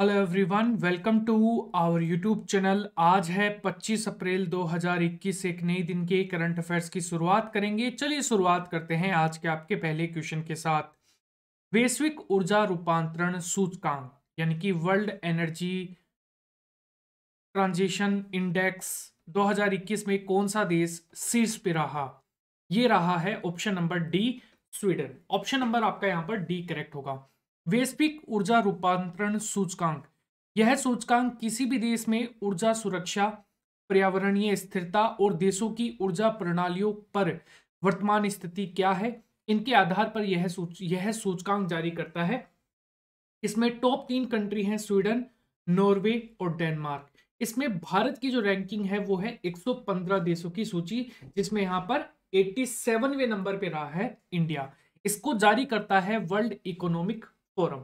hello everyone welcome to our YouTube channel आज है 25 अप्रैल 2021 एक नए दिन के करंट अफेयर्स की शुरुआत करेंगे चलिए शुरुआत करते हैं आज के आपके पहले क्वेश्चन के साथ वैश्विक ऊर्जा रूपांतरण सूचकांक यानी कि वर्ल्ड एनर्जी ट्रांजिशन इंडेक्स 2021 में कौन सा देश शीर्ष पे रहा ये रहा है option number D Sweden option number आपका यहाँ पर डी करेक्ट होगा वैश्विक ऊर्जा रूपांतरण सूचकांक यह सूचकांक किसी भी देश में ऊर्जा सुरक्षा पर्यावरणीय स्थिरता और देशों की ऊर्जा प्रणालियों पर वर्तमान स्थिति क्या है इनके आधार पर यह सूच यह सूचकांक जारी करता है इसमें टॉप तीन कंट्री हैं स्वीडन नॉर्वे और डेनमार्क इसमें भारत की जो रैंकिंग है वो है 115 देशों की सूची जिसमें यहाँ पर 87वें नंबर पे रहा है इंडिया इसको जारी करता है वर्ल्ड इकोनॉमिक फोरम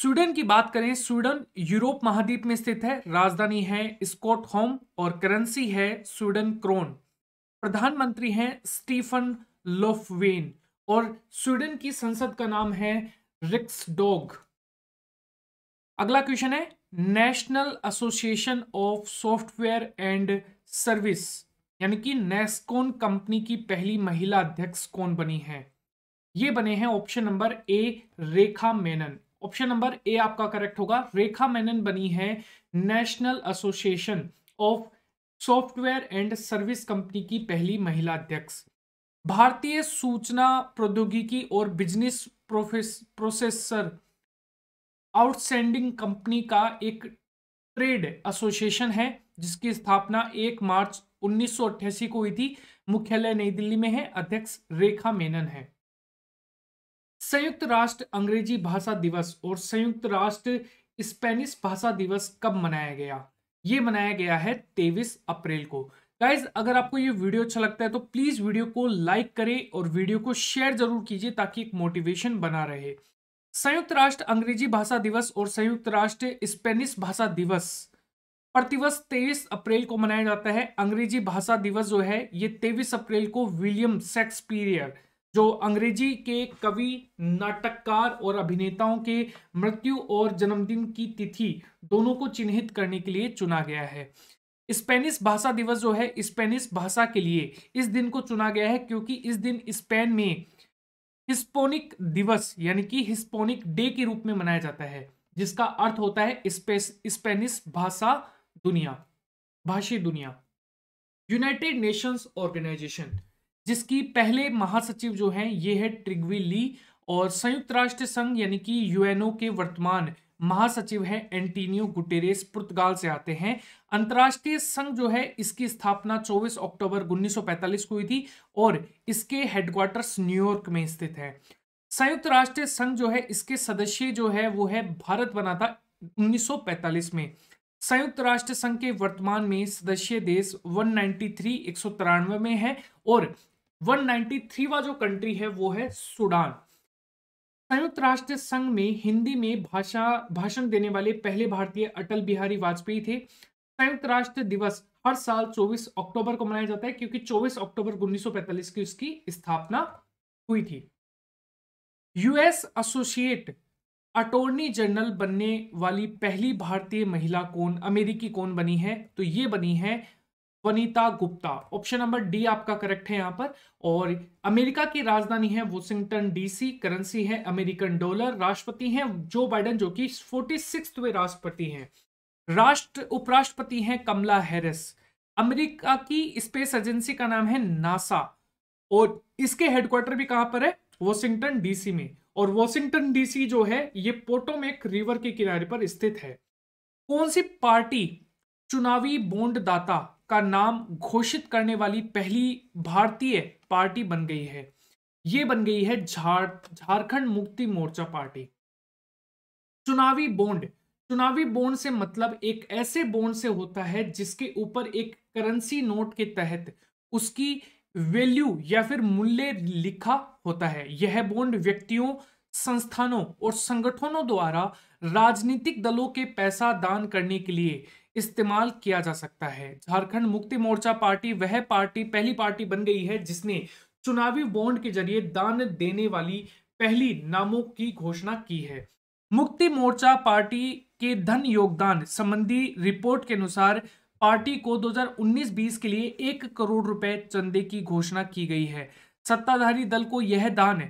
स्वीडन की बात करें स्वीडन यूरोप महाद्वीप में स्थित है राजधानी है स्कॉट होम और करेंसी है स्वीडन क्रोन प्रधानमंत्री हैं स्टीफन लोफवेन और स्वीडन की संसद का नाम है रिक्सडोग अगला क्वेश्चन है National Association of Software and Service यानी कि नेस्कोन कंपनी की पहली महिला अध्यक्ष कौन बनी है ये बने हैं option number A Rekha Menon option number A आपका करेक्ट होगा रेखा मेनन बनी है National Association of Software and Service company की पहली महिला अध्यक्ष भारतीय सूचना प्रौद्योगिकी और बिजनेस प्रोसेसर आउटस्टैंडिंग कंपनी का एक ट्रेड एसोसिएशन है जिसकी स्थापना 1 मार्च 1988 को हुई थी मुख्यालय नई दिल्ली में है अध्यक्ष रेखा मेनन है संयुक्त राष्ट्र अंग्रेजी भाषा दिवस और संयुक्त राष्ट्र स्पेनिश भाषा दिवस कब मनाया गया ये मनाया गया है तेईस अप्रैल को गाइज अगर आपको ये वीडियो अच्छा लगता है तो प्लीज़ वीडियो को लाइक करें और वीडियो को शेयर जरूर कीजिए ताकि एक मोटिवेशन बना रहे संयुक्त राष्ट्र अंग्रेजी भाषा दिवस और संयुक्त राष्ट्र स्पेनिश भाषा दिवस प्रतिवर्ष तेईस अप्रैल को मनाया जाता है अंग्रेजी भाषा दिवस जो है ये तेईस अप्रैल को विलियम शेक्सपियर जो अंग्रेजी के कवि नाटककार और अभिनेताओं के मृत्यु और जन्मदिन की तिथि दोनों को चिन्हित करने के लिए चुना गया है स्पेनिश भाषा दिवस जो है स्पेनिश भाषा के लिए इस दिन को चुना गया है क्योंकि इस दिन स्पेन में हिस्पोनिक दिवस यानी कि हिस्पोनिक डे के रूप में मनाया जाता है जिसका अर्थ होता है स्पेनिश भाषा दुनिया भाषी दुनिया यूनाइटेड नेशंस ऑर्गेनाइजेशन जिसकी पहले महासचिव जो हैं ये है ट्रिग्वी ली और संयुक्त राष्ट्र संघ यानी कि यूएनओ के वर्तमान महासचिव हैं एंटीनियो गुटेरेस पुर्तगाल से आते हैं अंतर्राष्ट्रीय संघ जो है इसकी स्थापना 24 अक्टूबर 1945 को हुई थी और इसके हेडक्वार्टर्स न्यूयॉर्क में स्थित है संयुक्त राष्ट्र संघ जो है इसके सदस्य जो है वो है भारत बना था 1945 में संयुक्त राष्ट्र संघ के वर्तमान में सदस्य देश 193 एक में है और 193वां जो कंट्री है वो है सूडान संयुक्त राष्ट्र संघ में हिंदी में भाषा भाषण देने वाले पहले भारतीय अटल बिहारी वाजपेयी थे संयुक्त राष्ट्र दिवस हर साल 24 अक्टूबर को मनाया जाता है क्योंकि 24 अक्टूबर 1945 की उसकी स्थापना हुई थी यूएस एसोसिएट अटोर्नी जनरल बनने वाली पहली भारतीय महिला कौन अमेरिकी कौन बनी है तो ये बनी है Vanita Gupta option number D आपका करेक्ट है यहाँ पर और अमेरिका की राजधानी है वॉशिंगटन डीसी करेंसी है अमेरिकन डॉलर राष्ट्रपति हैं जो बाइडन जो कि फोर्टी राष्ट्रपति हैं राष्ट्र उपराष्ट्रपति हैं कमला हैरिस अमेरिका की स्पेस एजेंसी का नाम है नासा और इसके हेडक्वार्टर भी कहाँ पर है वॉशिंगटन डीसी में और वॉशिंगटन डीसी जो है ये पोटोमेक रिवर के किनारे पर स्थित है कौन सी पार्टी चुनावी बोंड दाता का नाम घोषित करने वाली पहली भारतीय पार्टी बन गई है ये बन गई है झार झारखंड मुक्ति मोर्चा पार्टी चुनावी बॉन्ड चुनावी बॉन्ड से मतलब एक ऐसे बॉन्ड से होता है जिसके ऊपर एक करेंसी नोट के तहत उसकी वैल्यू या फिर मूल्य लिखा होता है यह बॉन्ड व्यक्तियों संस्थानों और संगठनों द्वारा राजनीतिक दलों के पैसा दान करने के लिए इस्तेमाल किया जा सकता है झारखंड मुक्ति मोर्चा पार्टी वह पार्टी पहली पार्टी बन गई है जिसने चुनावी बॉन्ड के जरिए दान देने वाली पहली नामों की घोषणा की है मुक्ति मोर्चा पार्टी के धन योगदान संबंधी रिपोर्ट के अनुसार पार्टी को 2019-20 के लिए एक करोड़ रुपए चंदे की घोषणा की गई है सत्ताधारी दल को यह दान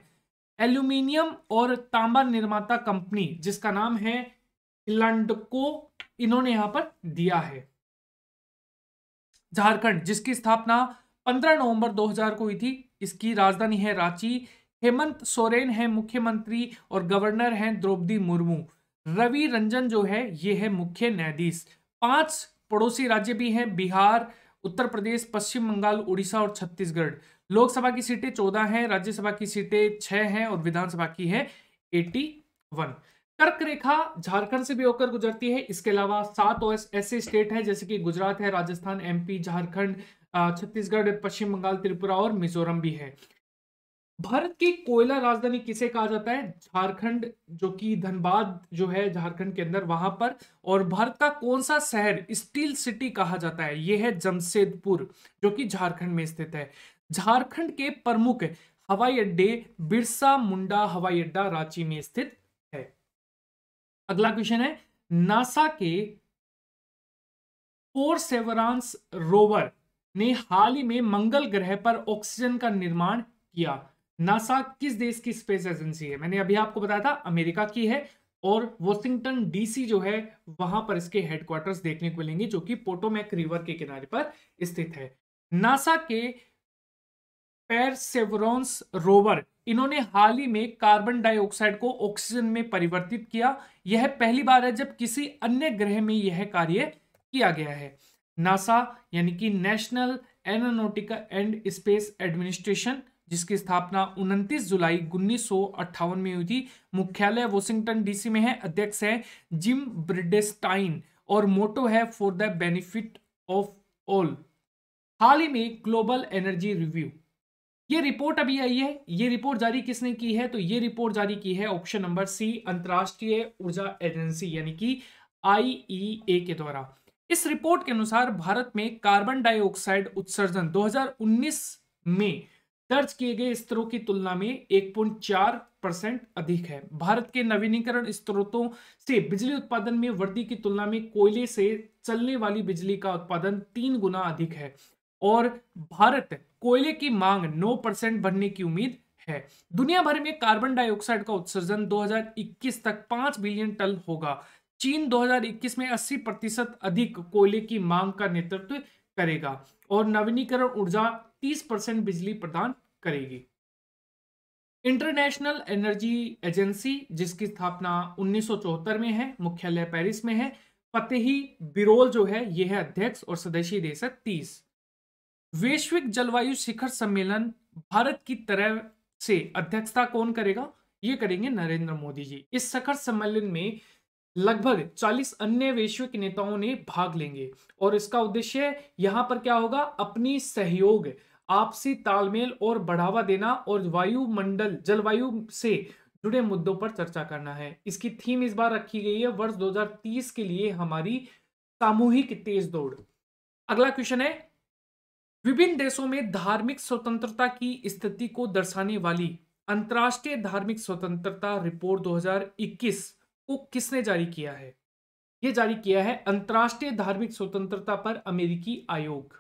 एल्यूमिनियम और तांबा निर्माता कंपनी जिसका नाम है लंड को इन्होंने यहां पर दिया है झारखंड जिसकी स्थापना 15 नवंबर 2000 को हुई थी इसकी राजधानी है रांची हेमंत सोरेन है मुख्यमंत्री और गवर्नर हैं द्रौपदी मुर्मू रवि रंजन जो है ये है मुख्य न्यायाधीश पांच पड़ोसी राज्य भी हैं बिहार उत्तर प्रदेश पश्चिम बंगाल उड़ीसा और छत्तीसगढ़ लोकसभा की सीटें चौदह हैं राज्यसभा की सीटें छह हैं और विधानसभा की है एटी वन कर्क रेखा झारखंड से भी होकर गुजरती है इसके अलावा सात और ऐसे स्टेट हैं जैसे कि गुजरात है राजस्थान एमपी झारखंड छत्तीसगढ़ पश्चिम बंगाल त्रिपुरा और मिजोरम भी है भारत की कोयला राजधानी किसे कहा जाता है झारखंड जो कि धनबाद जो है झारखंड के अंदर वहां पर और भारत का कौन सा शहर स्टील सिटी कहा जाता है यह है जमशेदपुर जो कि झारखंड में स्थित है झारखंड के प्रमुख हवाई अड्डे बिरसा मुंडा हवाई अड्डा रांची में स्थित अगला क्वेश्चन है नासा के फोर सेवरांस रोवर ने हाल ही में मंगल ग्रह पर ऑक्सीजन का निर्माण किया नासा किस देश की स्पेस एजेंसी है मैंने अभी आपको बताया था अमेरिका की है और वॉशिंगटन डीसी जो है वहां पर इसके हेडक्वार्टर्स देखने को मिलेंगे जो कि पोटोमैक रिवर के किनारे पर स्थित है नासा के पेरसेवरोंस रोवर इन्होंने हाल ही में कार्बन डाइऑक्साइड को ऑक्सीजन में परिवर्तित किया यह पहली बार है जब किसी अन्य ग्रह में यह कार्य किया गया है नासा यानी कि National Aeronautical and Space Administration जिसकी स्थापना 29 जुलाई उन्नीस में हुई थी मुख्यालय वॉशिंगटन डीसी में है अध्यक्ष है जिम ब्रिडेस्टाइन और मोटो है for the benefit of all हाल ही में ग्लोबल एनर्जी रिव्यू ये रिपोर्ट अभी आई है ये रिपोर्ट जारी किसने की है तो ये रिपोर्ट जारी की है ऑप्शन नंबर सी अंतर्राष्ट्रीय ऊर्जा एजेंसी यानी कि आई e के द्वारा इस रिपोर्ट के अनुसार भारत में कार्बन डाइऑक्साइड उत्सर्जन 2019 में दर्ज किए गए स्तरों की तुलना में 1.4 परसेंट अधिक है भारत के नवीनीकरण स्त्रोतों से बिजली उत्पादन में वृद्धि की तुलना में कोयले से चलने वाली बिजली का उत्पादन तीन गुना अधिक है और भारत कोयले की मांग 9 परसेंट बढ़ने की उम्मीद है दुनिया भर में कार्बन डाइऑक्साइड का उत्सर्जन 2021 तक 5 बिलियन टन होगा चीन 2021 में 80 प्रतिशत अधिक कोयले की मांग का नेतृत्व करेगा और नवीनीकरण ऊर्जा 30 परसेंट बिजली प्रदान करेगी इंटरनेशनल एनर्जी एजेंसी जिसकी स्थापना उन्नीस में है मुख्यालय पेरिस में है फतेही बिरोल जो है यह है अध्यक्ष और सदस्य देश है तीस वैश्विक जलवायु शिखर सम्मेलन भारत की तरह से अध्यक्षता कौन करेगा ये करेंगे नरेंद्र मोदी जी इस शिखर सम्मेलन में लगभग 40 अन्य वैश्विक नेताओं ने भाग लेंगे और इसका उद्देश्य यहाँ पर क्या होगा अपनी सहयोग आपसी तालमेल और बढ़ावा देना और वायुमंडल जलवायु से जुड़े मुद्दों पर चर्चा करना है इसकी थीम इस बार रखी गई है वर्ष 2030 के लिए हमारी सामूहिक तेज दौड़ अगला क्वेश्चन है विभिन्न देशों में धार्मिक स्वतंत्रता की स्थिति को दर्शाने वाली अंतर्राष्ट्रीय धार्मिक स्वतंत्रता रिपोर्ट 2021 को किसने जारी किया है यह जारी किया है अंतर्राष्ट्रीय धार्मिक स्वतंत्रता पर अमेरिकी आयोग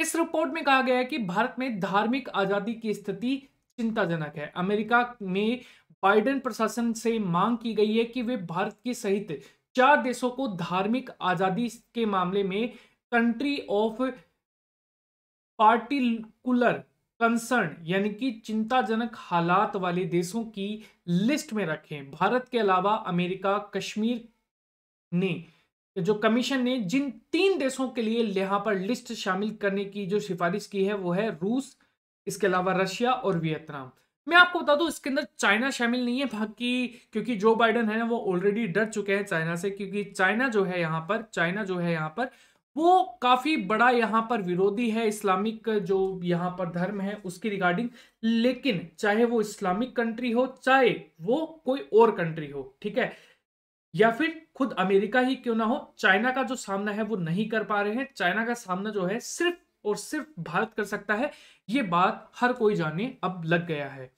इस रिपोर्ट में कहा गया है कि भारत में धार्मिक आजादी की स्थिति चिंताजनक है अमेरिका में बाइडेन प्रशासन से मांग की गई है कि वे भारत के सहित चार देशों को धार्मिक आजादी के मामले में कंट्री ऑफ पार्टिकुलर कंसर्न यानी कि चिंताजनक हालात वाले देशों की लिस्ट में रखें भारत के अलावा अमेरिका कश्मीर ने जो कमीशन ने जिन तीन देशों के लिए यहाँ पर लिस्ट शामिल करने की जो सिफारिश की है वो है रूस इसके अलावा रशिया और वियतनाम मैं आपको बता दूं इसके अंदर चाइना शामिल नहीं है बाकी क्योंकि जो बाइडन है ना वो ऑलरेडी डर चुके हैं चाइना से क्योंकि चाइना जो है यहाँ पर चाइना जो है यहाँ पर वो काफ़ी बड़ा यहाँ पर विरोधी है इस्लामिक जो यहाँ पर धर्म है उसकी रिगार्डिंग लेकिन चाहे वो इस्लामिक कंट्री हो चाहे वो कोई और कंट्री हो ठीक है या फिर खुद अमेरिका ही क्यों ना हो चाइना का जो सामना है वो नहीं कर पा रहे हैं चाइना का सामना जो है सिर्फ और सिर्फ भारत कर सकता है ये बात हर कोई जाने अब लग गया है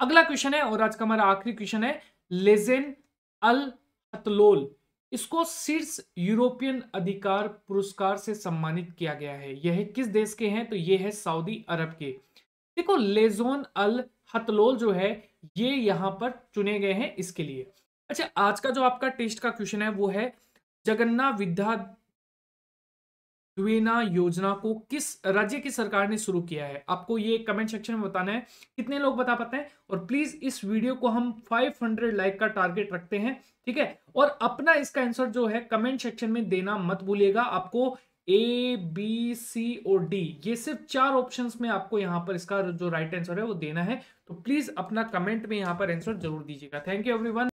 अगला क्वेश्चन है और आज का हमारा आखिरी क्वेश्चन है लेजेन अल अतलोल इसको शीर्ष यूरोपियन अधिकार पुरस्कार से सम्मानित किया गया है यह किस देश के हैं तो ये है सऊदी अरब के देखो लेजोन अल हतलोल जो है ये यहाँ पर चुने गए हैं इसके लिए अच्छा आज का जो आपका टेस्ट का क्वेश्चन है वो है जगन्ना विद्या द्विना योजना को किस राज्य की सरकार ने शुरू किया है आपको ये कमेंट सेक्शन में बताना है कितने लोग बता पाते हैं और प्लीज इस वीडियो को हम 500 लाइक का टारगेट रखते हैं ठीक है और अपना इसका आंसर जो है कमेंट सेक्शन में देना मत भूलिएगा आपको ए बी सी और डी ये सिर्फ चार ऑप्शंस में आपको यहाँ पर इसका जो राइट आंसर है वो देना है तो प्लीज अपना कमेंट में यहाँ पर आंसर जरूर दीजिएगा थैंक यू एवरी